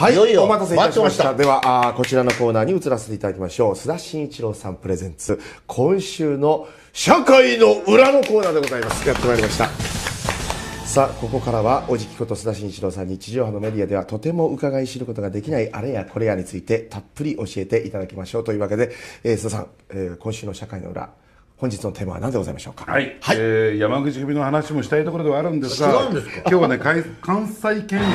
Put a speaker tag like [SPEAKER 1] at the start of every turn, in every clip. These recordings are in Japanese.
[SPEAKER 1] はい、いよいよお待たせいたしました。したではあ、こちらのコーナーに移らせていただきましょう。須田慎一郎さんプレゼンツ、今週の社会の裏のコーナーでございます。やってまいりました。さあ、ここからは、おじきこと須田慎一郎さんに地上波のメディアではとても伺い知ることができないあれやこれやについてたっぷり教えていただきましょうというわけで、えー、須田さん、えー、今週の社会の裏、本日のテーマは何でございましょうか。
[SPEAKER 2] はい。はい、えー、山口組の話もしたいところではあるんですが、す今日はね関西検察というね、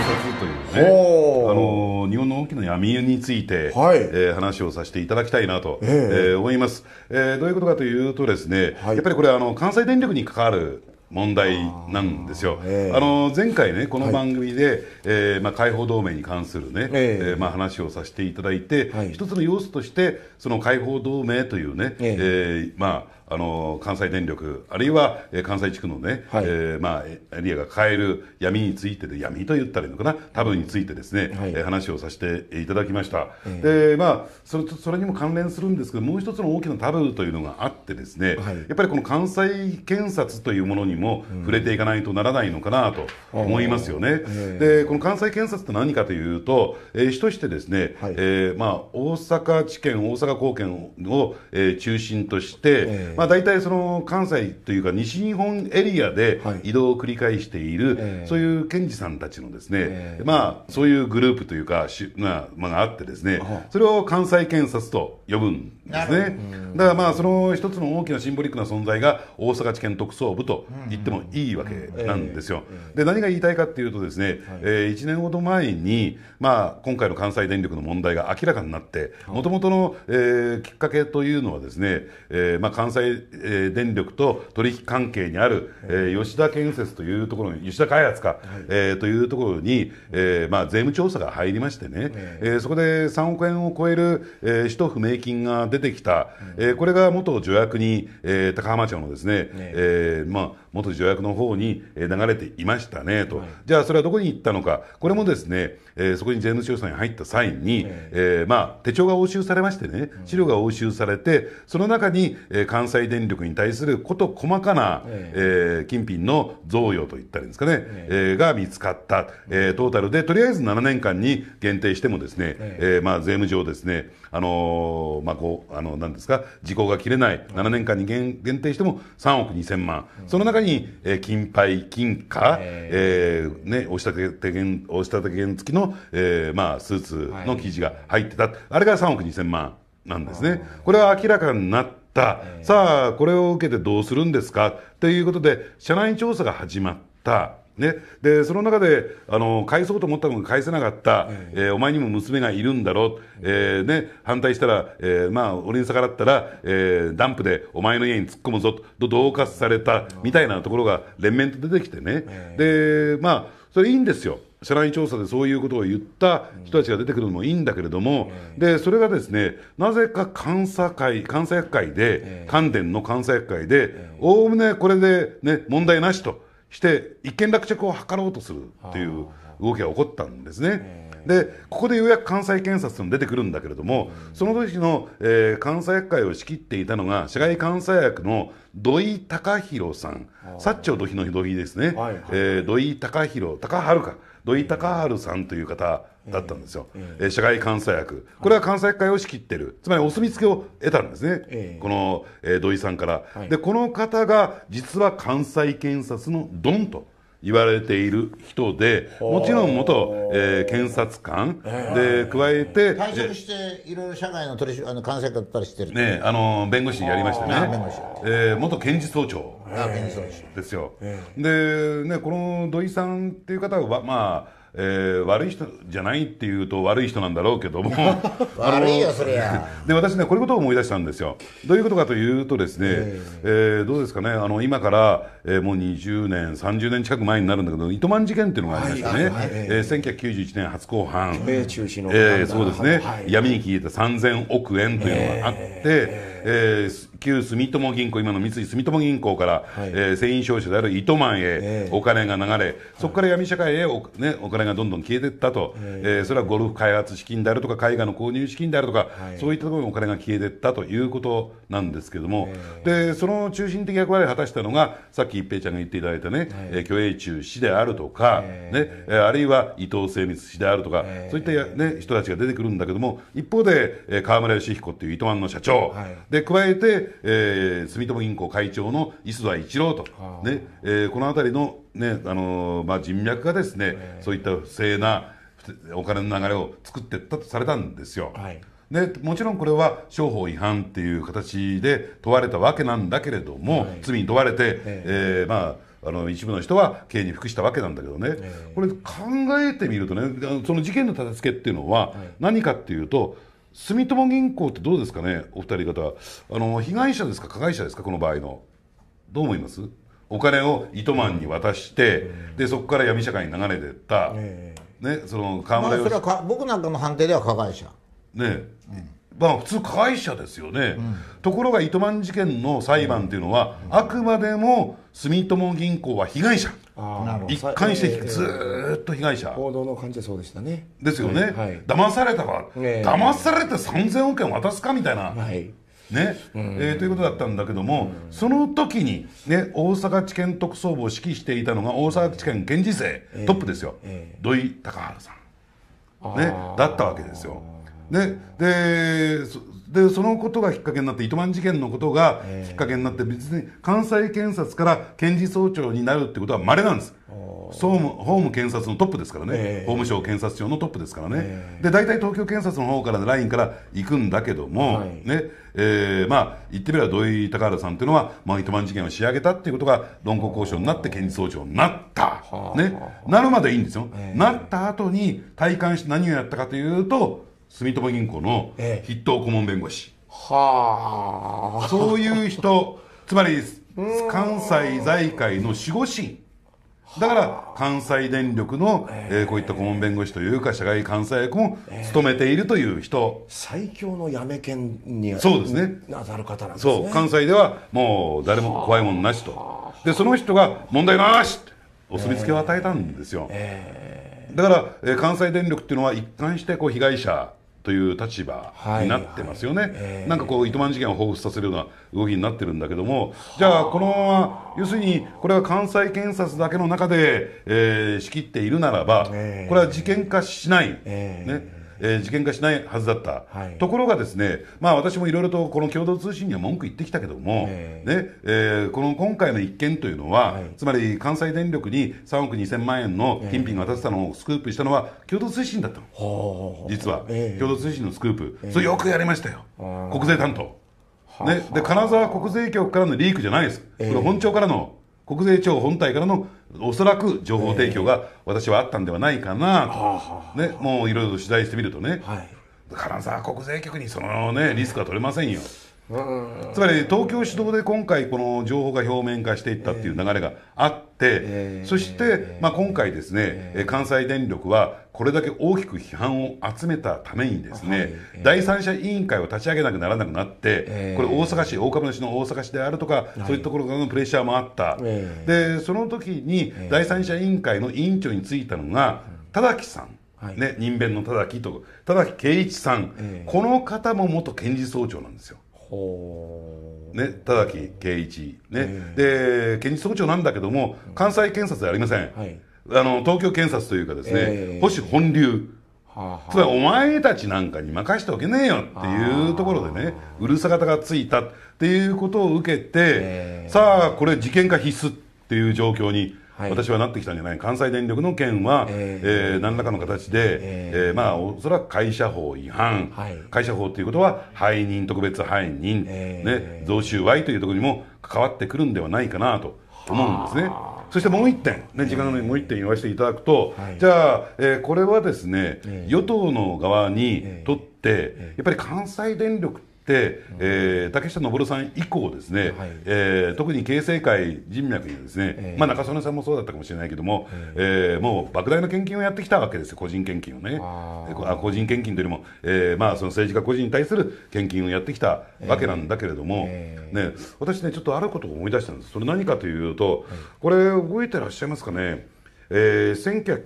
[SPEAKER 2] あの日本の大きな闇について、はい、えー、話をさせていただきたいなと、えー、えー、思います、えー。どういうことかというとですね、はい、やっぱりこれあの関西電力に関わる問題なんですよ、あ、えー、の前回ね、この番組で、はい、えー、まあ、解放同盟に関するね、えー、えー、まあ、話をさせていただいて、はい、一つの要素として、その解放同盟というね、えー、えまああの関西電力あるいは関西地区のね、はい、えー、まあ、エリアが変える闇についてで闇と言ったらいいのかなタブーについてですね、はい、話をさせていただきました、えー、でまあそれそれにも関連するんですけどもう一つの大きなタブーというのがあってですね、はい、やっぱりこの関西検察というものにも触れていかないとならないのかなと思いますよね、えー、でこの関西検察って何かというと、えー、主としてですね、はい、えー、まあ、大阪地検大阪高検を、えー、中心として、えーまあまあ、大体その関西というか西日本エリアで移動を繰り返している、はいえー、そういう検事さんたちのですね、えー、まあ、そういうグループというかし、まあまあ、あってですね、それを関西検察と呼ぶんですねだからまあその一つの大きなシンボリックな存在が大阪地検特捜部と言ってもいいわけなんですよ、で何が言いたいかっていうとですね、はい、えー、1年ほど前に、まあ、今回の関西電力の問題が明らかになってもともとの、えー、きっかけというのはですね、えーまあ、関西済、え電力と取引関係にある、えー、吉田建設というところに吉田開発か、はい、えー、というところに、えーまあ、税務調査が入りましてね、ええー、そこで3億円を超える、えー、使途不明金が出てきた、うえー、これが元助役に、えー、高浜町のですね、ねえー、まあ元条約の方に流れていましたねと、はい、じゃあそれはどこに行ったのか、これもですね、えー、そこに税務調査に入った際に、えー、まあ、手帳が押収されましてね、資料が押収されて、その中に、えー、関西電力に対すること細かな、え金品の贈与といったらいいんですかね、えが見つかった、えトータルでとりあえず7年間に限定してもですね、えまあ、税務上ですね、あのまあ、こう、あの、なんですか、時効が切れない、7年間に限定しても3億2000万、その中に、えー、金杯、金貨、えー、ね、押し立て券、押し立て券付きの、えー、まあ、スーツの生地が入ってた。はい、あれが3億2千万なんですね。これは明らかになった。さあ、これを受けてどうするんですかということで、社内調査が始まった。ね、でその中であの返そうと思ったのが返せなかった、えー、お前にも娘がいるんだろう、えーね、反対したら、えーまあ、俺に逆らったら、えー、ダンプでお前の家に突っ込むぞと恫喝されたみたいなところが連綿と出てきてね、でまあ、それいいんですよ。社内調査でそういうことを言った人たちが出てくるのもいいんだけれども、でそれがですねなぜか監査会監査役会で、関電の監査役会でおおむねこれで、ね、問題なしと。して一件落着を図ろうとするという動きが起こったんですね。でここでようやく関西検察の出てくるんだけれども、その時の、えー、関西会を仕切っていたのが社会関西役の土井隆弘さん薩長土肥の土肥ですね、はいえ土井隆弘高春か土井隆春さんという方だったんですよ、ええ社会監査役、これは監査役会を仕切ってる、つまりお墨付きを得たんですね、ええ、この、えー、土井さんから、はい、で、この方が実は関西検察のドンと。言われている人で、もちろん元、えー、検察官で、加えて、退職し
[SPEAKER 1] て、いろいろ社外の取りあの監査だったりしてるね、あ
[SPEAKER 2] の弁護士やりましたね、弁えー、元検事総長ですよ、で、ね、この土井さんっていう方は、まあ、えー、悪い人じゃないっていうと悪い人なんだろうけども 悪いよそりゃ で私ねこういうことを思い出したんですよどういうことかというとですね、えー、えー、どうですかねあの今からえー、もう20年30年近く前になるんだけど糸満事件っていうのがありましたね、はいえー、1991年初公判中えー、そうですね、はい、闇に消えた3000億円というのがあって、えー、旧住友銀行、今の三井住友銀行から、はい、えー、繊維商社である糸満へお金が流れ、えー、そこから闇社会へお,、ね、お金がどんどん消えていったと、えー、えー、それはゴルフ開発資金であるとか、絵画の購入資金であるとか、はい、そういったところにお金が消えていったということなんですけども、えー、でその中心的役割を果たしたのが、さっき崎一平ちゃんが言っていただいたね、えー、虚栄中氏であるとか、ね、あるいは伊藤精密氏であるとか、そういった、ね、人たちが出てくるんだけども、一方で、えー、河村義彦っていう伊藤湾の社長、はい、で加えて、えー、住友銀行会長の磯田一郎と、ねえー、この辺りの、ねあのー、まあ、人脈がですね、そういった不正なお金の流れを作っていったとされたんですよ。はいでもちろんこれは商法違反っていう形で問われたわけなんだけれども、はい、罪に問われて、えええー、まああの一部の人は刑に服したわけなんだけどね、えー、これ考えてみるとねその事件の立て付けっていうのは何かっていうと、はい、住友銀行ってどうですかねお二人方あの被害者ですか加害者ですかこの場合のどう思いますお金を糸満に渡して、でそこから闇社会に流れてった、えー、ね、その村、まあ、それは僕なんかの判定では加害者ね、まあ、普通加害者ですよね、うん、ところが糸満事件の裁判というのは、うん、あくまでも住友銀行は被害者一貫してずっと被害者報道の感じはそうでしたねですよね、はいはい、騙されたか、えー、騙されて3000億円渡すかみたいな、はいね、うん、えー、ということだったんだけども、うん、その時に、ね、大阪地検特捜部を指揮していたのが大阪地検検事正、えー、トップですよ、えー、土井孝治さん、ね、だったわけですよ。でででそのことがきっかけになって糸満事件のことがきっかけになって別に関西検察から検事総長になるってことはまれなんです総務法務検察のトップですからね、えー、法務省検察庁のトップですからね、えー、で大体東京検察の方からラインから行くんだけども、はい、ねえー、まあ言ってみれば土井高原さんというのは、まあ、糸満事件を仕上げたっていうことが論告交渉になって検事総長になった、ね、なるまでいいんですよ、えー、なった後に体感して何をやったかというと住友銀行の筆頭顧問弁護士、ええ、はあそういう人 つまり関西財界の守護神だから関西電力の、えー、こういった顧問弁護士というか社外関西役も務めているという人、えー、
[SPEAKER 1] 最強のやめ犬
[SPEAKER 2] にそうですね
[SPEAKER 1] なさる方なんですねそう関
[SPEAKER 2] 西ではもう誰も怖いものなしとでその人が問題なしお墨付けを与えたんですよ、えー、だから、えー、関西電力っていうのは一貫してこう被害者という立場になってますよね、はいはいえー、なんかこう糸満事件を彷彿させるような動きになってるんだけども、じゃあ、このまま、要するにこれは関西検察だけの中で、えー、仕切っているならば、これは事件化しない、えー、ねえー、事件化しないはずだった、はい、ところがですね、まあ、私もいろいろとこの共同通信には文句言ってきたけども、ねえー、この今回の一件というのは、はい、つまり関西電力に3億2000万円の金品が渡せたのをスクープしたのは共同通信だったの、実は、共同通信のスクープ、それよくやりましたよ、国税担当。ね、で金沢国税局からのリークじゃないです、これ本庁からの国税庁本体からのおそらく情報提供が私はあったんではないかなと、ね、もういろいろ取材してみるとね、はい、だからさ国税局にその、ね、リスクは取れませんよ。つまり東京主導で今回この情報が表面化していったっていう流れがあって、そして、まあ、今回ですね、関西電力はこれだけ大きく批判を集めたためにですね、第三者委員会を立ち上げなくならなくなって、これ大阪市大株主の大阪市であるとか、そういったところからのプレッシャーもあった、でその時に第三者委員会の委員長に就いたのが田樹さん。ね、人弁の田樹と田樹圭一さん、この方も元検事総長なんですよ。ね、田崎圭一、ね、で検事総長なんだけども、関西検察ではありません、はい、あの東京検察というか、ですね、えー、保守本流、はあつまりお前たちなんかに任しておけねえよっていうところでね、うるさ方がついたっていうことを受けて、さあ、これ、事件化必須っていう状況に。私はなってきたんじゃない関西電力の件は、ええ何らかの形で、ええまあおそらく会社法違反、会社法ということは背任特別背任、ね、贈収賄というところにも関わってくるんではないかなと思うんですね。そしてもう1点、ね、時間のもう1点言わせていただくと、じゃあ、えー、これはですね、与党の側にとって、やっぱり関西電力ってで、えー、竹下登さん以降ですね、はい、えー、特に形成会人脈にですね、えー、まあ、中曽根さんもそうだったかもしれないけども、えー、えー、もう莫大な献金をやってきたわけですよ個人献金をねあ個人献金というよりも、えーまあ、その政治家個人に対する献金をやってきたわけなんだけれども、えー、ね、私ねちょっとあることを思い出したんですそれ何かというと、これ覚えてらっしゃいますかねえー、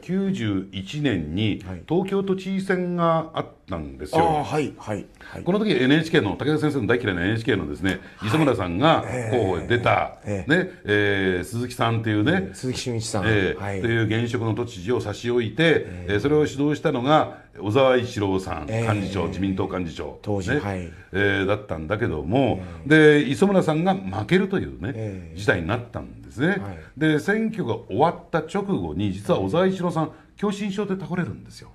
[SPEAKER 2] 1991年に東京都知事選があったんですよ、はいはいはい、この時 NHK の武田先生の大嫌いな NHK のですね磯村さんが候補で出た、えー、ねえー、鈴木さんというね、鈴木俊一さん、えーという現職の都知事を差し置いて、えー、それを指導したのが小沢一郎さん、幹事長、自民党幹事長、当時、ねはい、えー、だったんだけども、で磯村さんが負けるというね、事態になったんです。ですね、はい、で選挙が終わった直後に実は小沢一郎さん狭心症で倒れるんですよ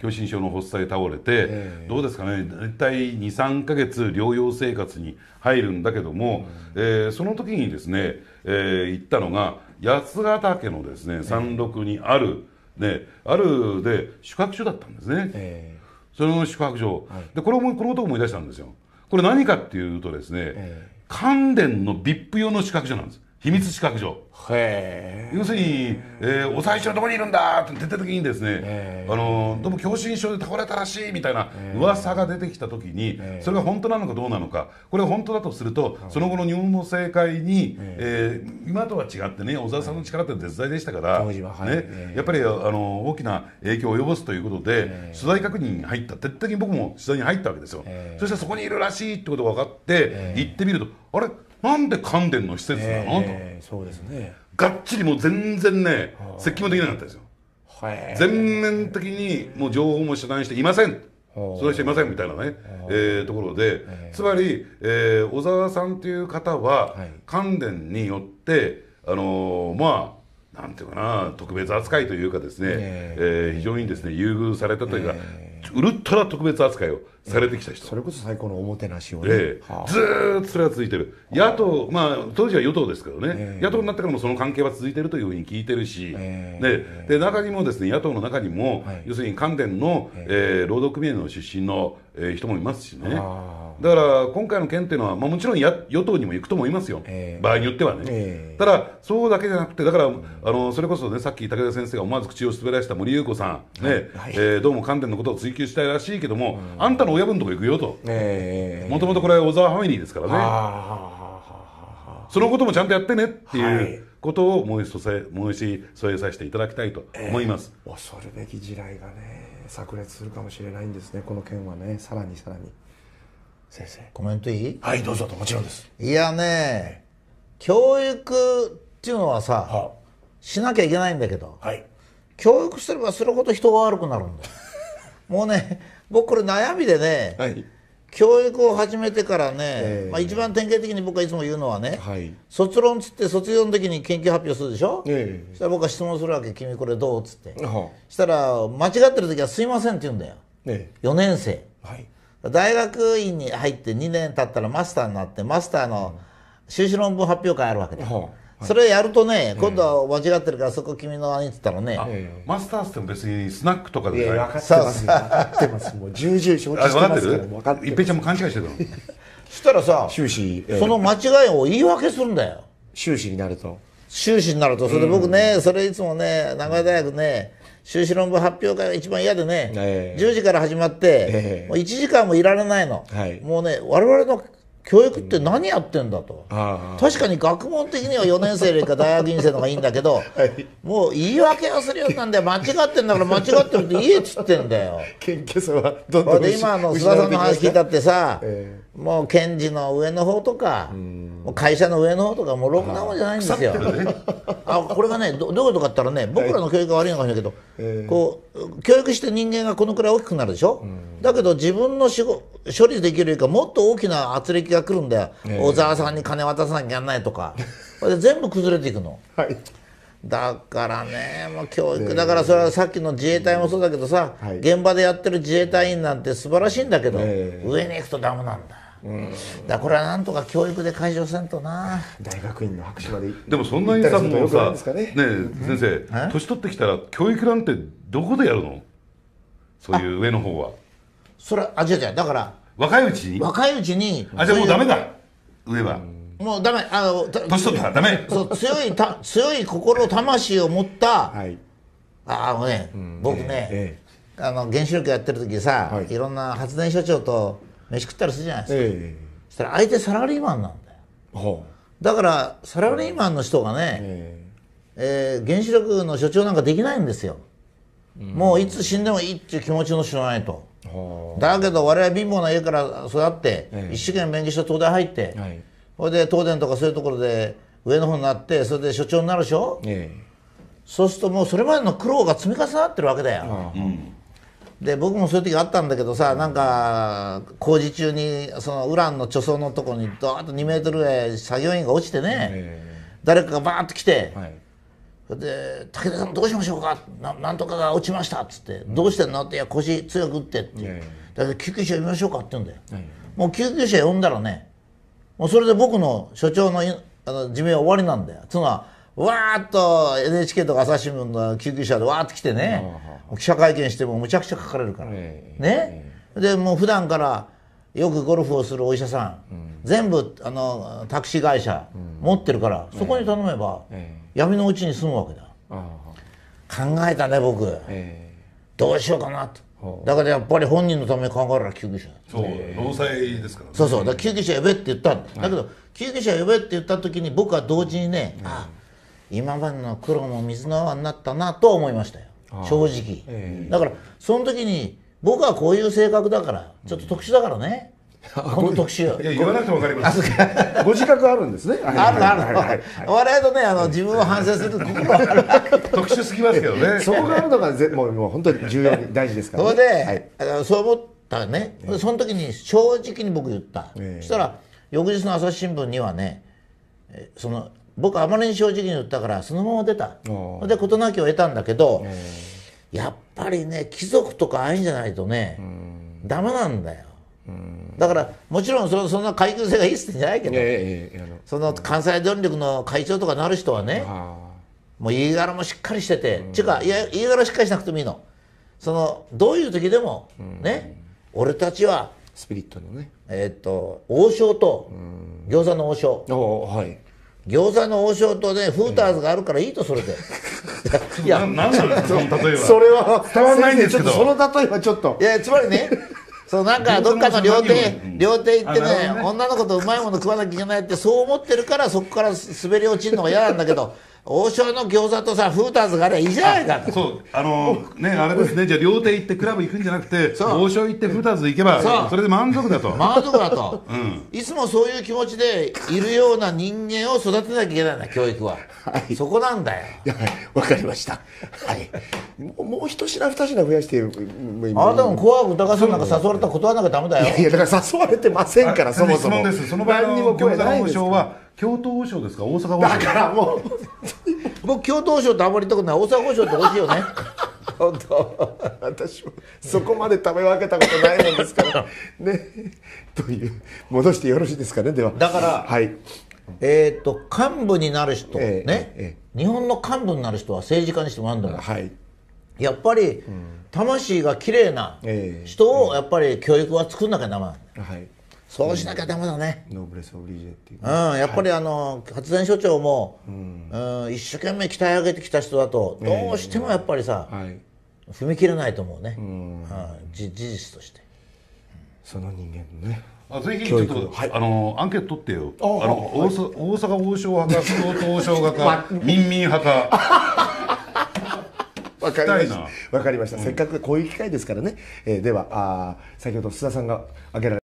[SPEAKER 2] 狭心症の発作で倒れて、えー、どうですかね大体23か月療養生活に入るんだけども、うん、えー、その時にですね、えー、行ったのが八ヶ岳のですね山麓にある、えー、ね、あるで宿泊所だったんですね、えー、その宿泊所、はい、でこれもこのこと思い出したんですよこれ何かっていうとですね、えー、関連の VIP 用の宿泊所なんです秘密資格所要するに、えー、お最初のどこにいるんだって徹た時にですねあのどうも狭心症で倒れたらしいみたいな噂が出てきた時にそれが本当なのかどうなのかこれ本当だとするとその後の日本の政界に、えー、今とは違ってね小沢さんの力って絶大でしたから、ね、やっぱりあの大きな影響を及ぼすということで取材確認に入った徹底的に僕も取材に入ったわけですよそしてそこにいるらしいってことが分かって行ってみるとあれなんで関電の施設なの、えー、とそうですねがっちりもう全然ね接近もできなかったですよ全面的にもう情報も遮断していませんそれしていませんみたいなね、えー、ところで、つまり、えー、小沢さんという方は、はい、関電によってあのー、まあなんていうかな特別扱いというかですね、えー、えー、非常にですね優遇されたというか、ウルトラ特別扱いをされて
[SPEAKER 1] きた人、それこそ最高のおもてなしをね、えずー
[SPEAKER 2] っとそれは続いてる、野党、まあ、当時は与党ですけどね、えー、野党になってからもその関係は続いてるというふうに聞いてるし、えー、でで中にもですね野党の中にも、はい、要するに関電の、えー、労働組合の出身の、えー、人もいますしね。だから今回の件っていうのは、まあ、もちろんや与党にも行くと思いますよ、えー、場合によってはね、えー、ただ、そうだけじゃなくて、だから、あのそれこそね、さっき武田先生が思わず口を滑らした森友子さん、ね、はいえー、どうも観点のことを追及したいらしいけども、うん、あんたの親分のとこ行くよと、もともとこれ、小沢ファミリーですからね、そのこともちゃんとやってねっていう。はいことをもう一度もう一添えさせていただきたいと思います、
[SPEAKER 1] えー、恐るべき地雷がね炸裂するかもしれないんですねこの件はねさらにさらに。先生コメントいいはいどうぞともちろんですいやね教育っていうのはさ、はしなきゃいけないんだけど、はい、教育すればするほど人が悪くなるんだ もうね僕これ悩みでね、はい、教育を始めてからね、えー、まあ、一番典型的に僕はいつも言うのはね、はい、卒論つって卒業の時に研究発表するでしょ、えー、そしたら僕は質問するわけ「君これどう?」っつって、はしたら間違ってる時は「すいません」って言うんだよ、えー、4年生、はい、大学院に入って2年経ったらマスターになってマスターの修士論文発表会あるわけだ、はい、それやるとね、今度は間違ってるからそこ君の兄って言っ
[SPEAKER 2] たらね、マスターっても別にスナックとかで分かってます分かってますもう重
[SPEAKER 1] 々承知してます分かってる一平
[SPEAKER 2] ちゃんも勘違いしてたの そしたらさ修
[SPEAKER 1] 士、その間違いを言い訳するんだよ修士になると修士になるとそれで僕ね、うん、それいつもね名古屋大学ね修士論文発表会が一番嫌でね、えー、10時から始まって、えー、もう1時間もいられないの、はい、もうね我々の教育って何やってんだと、うん、確かに学問的には4年生よりか大学院生の方がいいんだけど、はい、もう言い訳をするようなんだよ間違ってんだから間違ってるって言えっつってんだよ謙虚さはどんどんで今の菅さんの話聞いたってさ、えー、もう検事の上の方とか、うんもう会社の上の方とかもうろくなもんじゃないんですよ。あこれがねどういうことかって言ったらね僕らの教育が悪いのかもしれないけど、こう教育して人間がこのくらい大きくなるでしょ、うん、だけど自分の仕処理できるよりかもっと大きな圧力が来るんだよ、えー、小沢さんに金渡さなきゃいけないとかで全部崩れていくの。はいだからね、もう教育、だからそれはさっきの自衛隊もそうだけどさ、はい、現場でやってる自衛隊員なんて素晴らしいんだけど、上に行くとダメなんだよ。だこれはなんとか教育で解消せんとな大学院の博士まで
[SPEAKER 2] でもそんなにさもうさね先生年取ってきたら教育なんてどこでやるのそういう上の方はそれはあ違う違うだから若いうちに若いうちにあじゃあもうダメだ上は
[SPEAKER 1] もうダメあの年取ったらダメそう強いた強い心魂を持った、ああもうね、僕ね、あの原子力やってる時さ、い、ろんな発電所長と飯食ったりするじゃないですか、えそしたら相手サラリーマンなんだよ、だからサラリーマンの人がね、ええー、原子力の所長なんかできないんですよ、うん、もういつ死んでもいいっていう気持ちの人ないと、だけど我々貧乏な家から育って、一生懸命勉強して東大入って、はい、それで東電とかそういうところで上の方になってそれで所長になるでしょ、えそうするともうそれまでの苦労が積み重なってるわけだよ、うんで僕もそういう時あったんだけどさなんか工事中にそのウランの貯蔵のとこにドーッと2メートルぐらい作業員が落ちてね、えー、誰かがバーッと来て、はい、で「武田さんどうしましょうかな」なんとかが落ちました」っつって「どうしてんの?」って「いや腰強く打って」って、えー、だけど救急車呼びましょうか」って言うんだよ、えー、もう救急車呼んだらねもうそれで僕の所長のあの寿命は終わりなんだよつまりわーっと NHK とか朝日新聞の救急車でわーっと来てね、記者会見してもむちゃくちゃ書かれるから、ね、でもう普段からよくゴルフをするお医者さん、全部あのタクシー会社持ってるから、そこに頼めば、闇のうちに住むわけだ考えたね僕、どうしようかなと。だからやっぱり本人のため考えるら救急車そう労災
[SPEAKER 2] ですから、ね、そうそうだ
[SPEAKER 1] 救急車呼べって言ったんだけど、救急車呼べって言った時に僕は同時にね、あ今までの苦労も水の泡になったなと思いましたよ正直、えー、だからその時に僕はこういう性格だからちょっと特殊だからね、うん、この特集言わなくても分かりますご自覚あるんですねあるある、我々とねあの自分を反省する特殊すぎますけどねそこがあるのがぜもうもう本当に重要に大事ですから、ね、それで、はい、あそう思ったね、その時に正直に僕言った、えー、そしたら翌日の朝日新聞にはねその僕あまりに正直に言ったからそのまま出たで事なきを得たんだけど、やっぱりね貴族とかああいうんじゃないとね、ダメなんだよ。だからもちろんそそんな階級性がいいってんじゃないけど、その関西電力の会長とかなる人はね、もう家柄もしっかりしてて、ちゅうか家柄しっかりしなくてもいいのそのどういう時でも、ね俺たちはスピリットのねえっと王将と、餃子の王将、はい、餃子の王将とねフーターズがあるからいいとそれで、うん、いや何なのその例えはそれは伝わんないんですけどその例えはちょっといやつまりねそうなんかどっかの料亭、料亭行ってね、ね、女の子とうまいもの食わなきゃいけないってそう思ってるからそこから滑り落ちるのが嫌なんだけど王将の餃子とさフーターズがあればいいじゃないかとそう
[SPEAKER 2] あのー、ねあれですねじゃあ料亭行ってクラブ行くんじゃなくて王将行ってフーターズ行けばそそれで満足だと満足だと、うん、
[SPEAKER 1] いつもそういう気持ちでいるような人間を育てなきゃいけないんだ教育は、はい、そこなんだよはい、かりましたはいもう一品二品増やしてあなたも紅白歌合戦なんか誘われたら断らなきゃダメだよいやだから誘われてませんからそもそもその場合の餃子の王将は
[SPEAKER 2] 京都王将ですか大阪王将だからもう僕京都王将
[SPEAKER 1] ってあんまりとこない大阪王将って味しいよね 本当私もそこまで食べ分けたことないもんですから ねという戻してよろしいですかねではだから、はい、えっ、ー、と幹部になる人、えー、ね、えー、日本の幹部になる人は政治家にしてもなんだはい、やっぱり、うん、魂が綺麗な人を、やっぱり教育は作んなきゃならない、はいそうしなきゃダメだね、うん、ノーブレス・オブリジェっていう、ね、うん、やっぱりあの、はい、発電所長も、うん、うん、一生懸命鍛え上げてきた人だとどうしてもやっぱりさ、えーはい、踏み切れないと思うね、うん、うん、事
[SPEAKER 2] 実として。その人間のねあぜひちょっと、はい、あのアンケート取ってよあの、はい、大大阪王将派か相当王将派か 民民派か。
[SPEAKER 1] わかりました。わかりました。せっかくこういう機会ですからね。えー、ではあ、先ほど須田さんが挙げられ